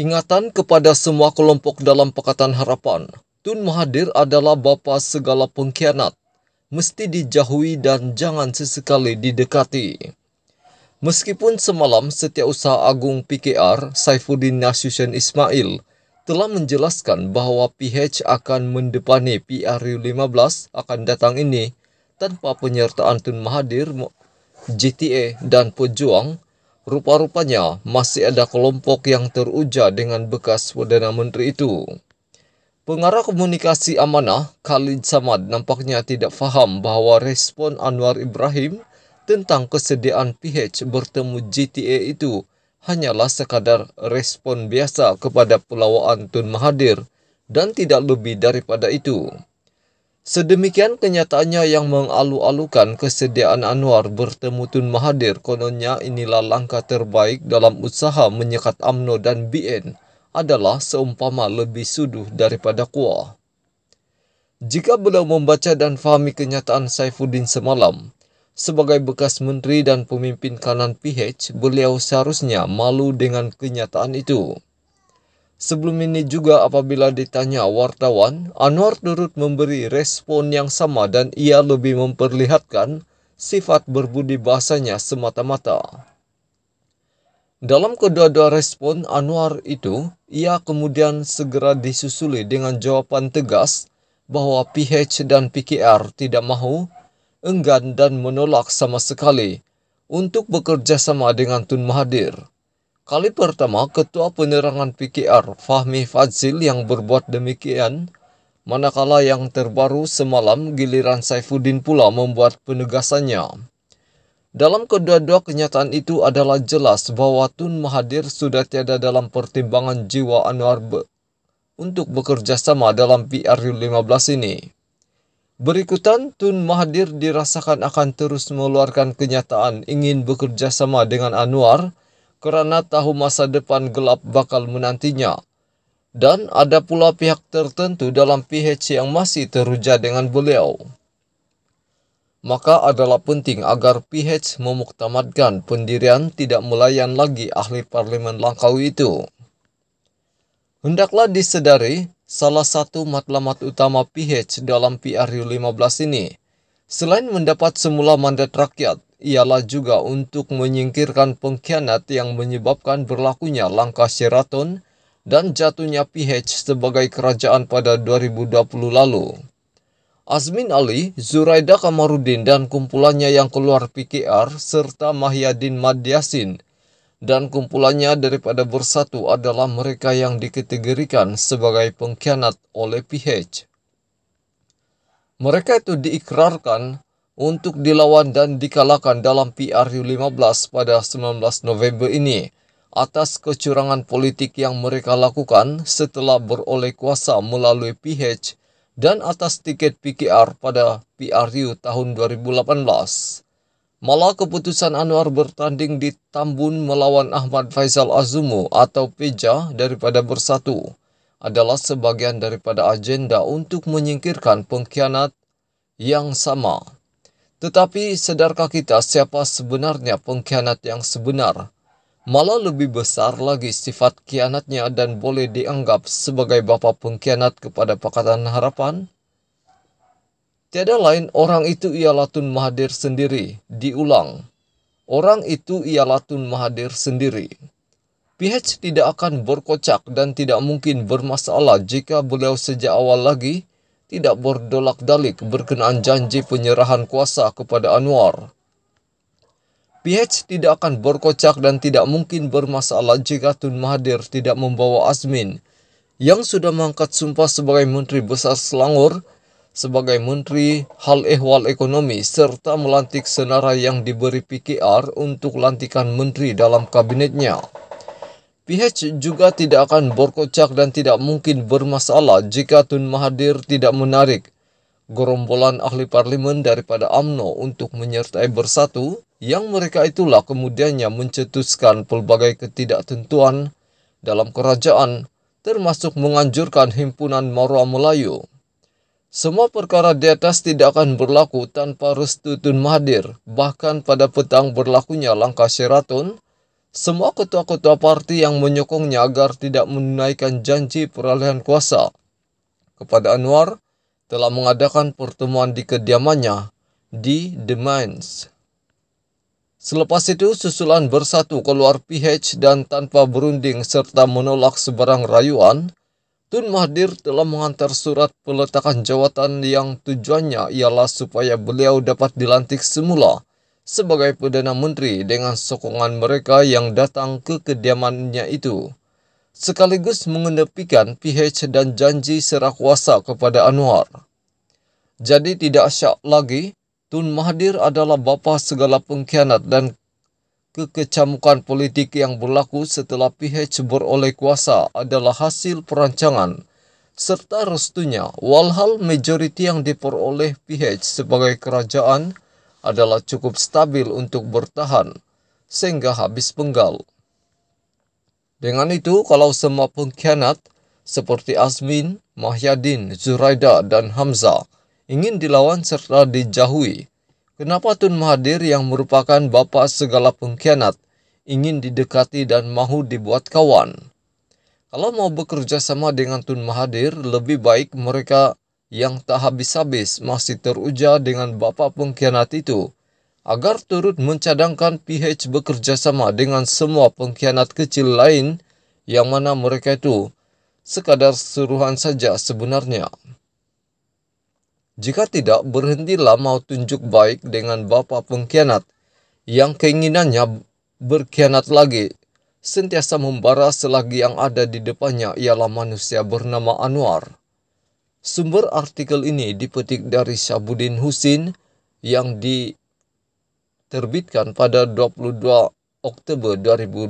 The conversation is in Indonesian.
Ingatan kepada semua kelompok dalam Pakatan Harapan, Tun Mahathir adalah bapa segala pengkhianat. Mesti dijauhi dan jangan sesekali didekati. Meskipun semalam Setiausaha Agung PKR Saifuddin Nasution Ismail telah menjelaskan bahwa PH akan mendepani PRU 15 akan datang ini tanpa penyertaan Tun Mahathir, JTA, dan Pejuang, Rupa-rupanya masih ada kelompok yang teruja dengan bekas Perdana Menteri itu. Pengarah komunikasi amanah Khalid Samad nampaknya tidak faham bahwa respon Anwar Ibrahim tentang kesediaan PH bertemu GTA itu hanyalah sekadar respon biasa kepada pelawaan Tun Mahathir dan tidak lebih daripada itu. Sedemikian kenyataannya yang mengalu-alukan kesediaan Anwar bertemu Tun Mahathir kononnya inilah langkah terbaik dalam usaha menyekat AMNO dan BN adalah seumpama lebih suduh daripada kuah. Jika beliau membaca dan fahami kenyataan Saifuddin semalam, sebagai bekas menteri dan pemimpin kanan PH, beliau seharusnya malu dengan kenyataan itu. Sebelum ini juga apabila ditanya wartawan, Anwar turut memberi respon yang sama dan ia lebih memperlihatkan sifat berbudi bahasanya semata-mata. Dalam kedua-dua respon Anwar itu, ia kemudian segera disusuli dengan jawaban tegas bahwa PH dan PKR tidak mahu, enggan dan menolak sama sekali untuk bekerja sama dengan Tun Mahathir. Kali pertama, Ketua Penerangan PKR Fahmi Fazil yang berbuat demikian, manakala yang terbaru semalam giliran Saifuddin pula membuat penegasannya. Dalam kedua-dua kenyataan itu adalah jelas bahwa Tun Mahathir sudah tiada dalam pertimbangan jiwa Anwar Be untuk bekerja sama dalam PRU15 ini. Berikutan, Tun Mahathir dirasakan akan terus mengeluarkan kenyataan ingin bekerja sama dengan Anwar, Kerana tahu masa depan gelap bakal menantinya. Dan ada pula pihak tertentu dalam PHC yang masih teruja dengan beliau. Maka adalah penting agar PHC memuktamadkan pendirian tidak melayan lagi ahli parlimen Langkau itu. Hendaklah disedari salah satu matlamat utama PH dalam PRU 15 ini. Selain mendapat semula mandat rakyat, ialah juga untuk menyingkirkan pengkhianat yang menyebabkan berlakunya langkah Sheraton dan jatuhnya PH sebagai kerajaan pada 2020 lalu. Azmin Ali, Zuraida Kamarudin dan kumpulannya yang keluar PKR serta Mahyadin Madyasin dan kumpulannya daripada bersatu adalah mereka yang dikategorikan sebagai pengkhianat oleh PH. Mereka itu diikrarkan untuk dilawan dan dikalahkan dalam PRU 15 pada 19 November ini atas kecurangan politik yang mereka lakukan setelah beroleh kuasa melalui PH dan atas tiket PKR pada PRU tahun 2018. Malah keputusan Anwar bertanding di Tambun melawan Ahmad Faisal Azumu atau Peja daripada Bersatu adalah sebagian daripada agenda untuk menyingkirkan pengkhianat yang sama. Tetapi sedarkah kita siapa sebenarnya pengkhianat yang sebenar? Malah lebih besar lagi sifat kianatnya dan boleh dianggap sebagai bapak pengkhianat kepada Pakatan Harapan? Tiada lain orang itu ialah Tun Mahathir sendiri, diulang. Orang itu ialah Tun Mahathir sendiri. PH tidak akan berkocak dan tidak mungkin bermasalah jika beliau sejak awal lagi tidak berdolak-dalik berkenaan janji penyerahan kuasa kepada Anwar. PH tidak akan berkocak dan tidak mungkin bermasalah jika Tun Mahathir tidak membawa Azmin yang sudah mengangkat sumpah sebagai Menteri Besar Selangor sebagai Menteri Hal Ehwal Ekonomi serta melantik senara yang diberi PKR untuk lantikan menteri dalam kabinetnya. PH juga tidak akan berkocak dan tidak mungkin bermasalah jika Tun Mahathir tidak menarik gerombolan ahli parlimen daripada AMNO untuk menyertai bersatu yang mereka itulah kemudiannya mencetuskan pelbagai ketidaktentuan dalam kerajaan termasuk menganjurkan himpunan Marwah Melayu. Semua perkara di atas tidak akan berlaku tanpa restu Tun Mahathir, bahkan pada petang berlakunya langkah Sheraton semua ketua-ketua parti yang menyokongnya agar tidak menunaikan janji peralihan kuasa kepada Anwar telah mengadakan pertemuan di kediamannya di The Mines. Selepas itu, susulan bersatu keluar PH dan tanpa berunding serta menolak sebarang rayuan, Tun Mahdir telah mengantar surat peletakan jawatan yang tujuannya ialah supaya beliau dapat dilantik semula sebagai Perdana Menteri dengan sokongan mereka yang datang ke kediamannya itu. Sekaligus mengenepikan PH dan janji serah kuasa kepada Anwar. Jadi tidak syak lagi, Tun Mahathir adalah bapa segala pengkhianat dan kekecamukan politik yang berlaku setelah PH beroleh kuasa adalah hasil perancangan serta restunya walhal majoriti yang diperoleh PH sebagai kerajaan adalah cukup stabil untuk bertahan sehingga habis penggal. Dengan itu, kalau semua pengkhianat seperti Asmin, Mahyadin, Zuraida, dan Hamzah ingin dilawan serta dijauhi, kenapa Tun Mahathir yang merupakan bapak segala pengkhianat ingin didekati dan mahu dibuat kawan? Kalau mau bekerja sama dengan Tun Mahathir, lebih baik mereka yang tak habis-habis masih teruja dengan bapak pengkhianat itu, agar turut mencadangkan PH bekerjasama dengan semua pengkhianat kecil lain yang mana mereka itu sekadar suruhan saja sebenarnya. Jika tidak, berhentilah mau tunjuk baik dengan bapak pengkhianat yang keinginannya berkhianat lagi sentiasa membara selagi yang ada di depannya ialah manusia bernama Anwar. Sumber artikel ini dipetik dari Syabudin Husin yang diterbitkan pada 22 Oktober 2022.